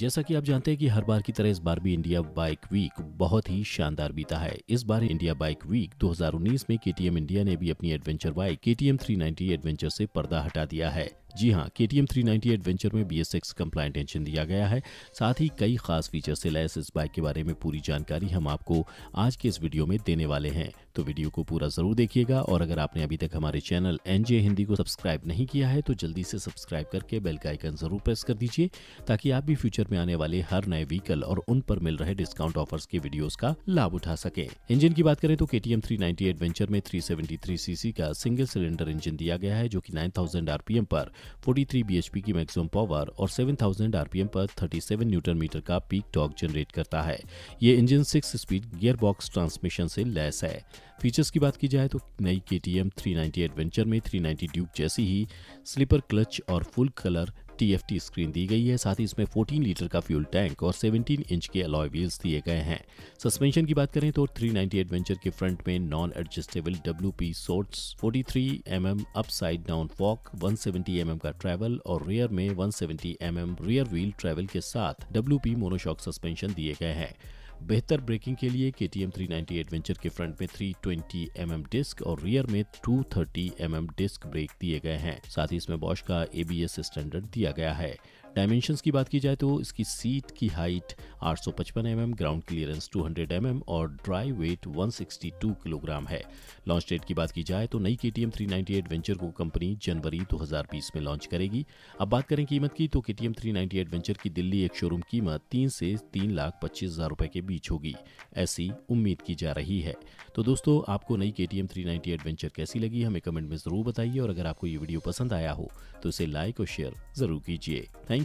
जैसा कि आप जानते हैं कि हर बार की तरह इस बार भी इंडिया बाइक वीक बहुत ही शानदार बीता है इस बार इंडिया बाइक वीक 2019 में केटीएम इंडिया ने भी अपनी एडवेंचर बाइक केटीएम 390 एडवेंचर से पर्दा हटा दिया है जी हाँ K T M three ninety adventure में B S X compliant engine दिया गया है साथ ही कई खास फीचर से लैस इस बाइक के बारे में पूरी जानकारी हम आपको आज के इस वीडियो में देने वाले हैं तो वीडियो को पूरा जरूर देखिएगा और अगर आपने अभी तक हमारे चैनल एन जे हिंदी को सब्सक्राइब नहीं किया है तो जल्दी से सब्सक्राइब करके बेल का आइकन जरूर प्रेस कर दीजिए ताकि आप भी फ्यूचर में आने वाले हर नए व्हीकल और उन पर मिल रहे डिस्काउंट ऑफर्स के वीडियोस का लाभ उठा सके इंजन की बात करें तो K T M three ninety adventure में थ्री सीसी का सिंगल सिलेंडर इंजन दिया गया है जो की नाइन थाउजेंड आरपीएम पर 43 bhp की मैक्सिमम पावर और 7000 rpm पर 37 न्यूटन मीटर का पीक टॉक जनरेट करता है ये engine six speed gearbox transmission से लैस है फीचर्स की बात की जाए तो नई के टी एम एडवेंचर में 390 ड्यूक जैसी ही स्लीपर क्लच और फुल कलर टीएफटी स्क्रीन दी गई है साथ ही इसमें 14 लीटर का फ्यूल टैंक और 17 इंच के अलॉय व्हील्स दिए गए हैं सस्पेंशन की बात करें तो 390 एडवेंचर के फ्रंट में non adjustable W P sourced forty three M M upside down fork one seventy का ट्रैवल और रियर में one seventy rear wheel travel के साथ डब्ल्यू पी मोनोशॉक सस्पेंशन दिए गए हैं बेहतर ब्रेकिंग के लिए K T M three ninety adventure के फ्रंट में three twenty M M disc और रियर में two thirty M M disc brake दिए गए हैं साथ ही इसमें बॉश का एस स्टैंडर्ड दिया गया है डायमेंशंस की बात की जाए तो इसकी सीट की height 855 MM, ground clearance 200 MM और ड्राई वेट 162 किलोग्राम है लॉन्च डेट की बात की जाए तो नई के टी एम वेंचर को कंपनी जनवरी 2020 में लॉन्च करेगी अब बात करें कीमत की तो के टी एम वेंचर की दिल्ली एक शोरूम कीमत तीन से तीन लाख पच्चीस हजार रुपए के बीच होगी ऐसी उम्मीद की जा रही है तो दोस्तों आपको नई के टी एम वेंचर कैसी लगी हमें कमेंट में जरूर बताइए और अगर आपको ये वीडियो पसंद आया हो तो इसे लाइक और शेयर जरूर कीजिए थैंक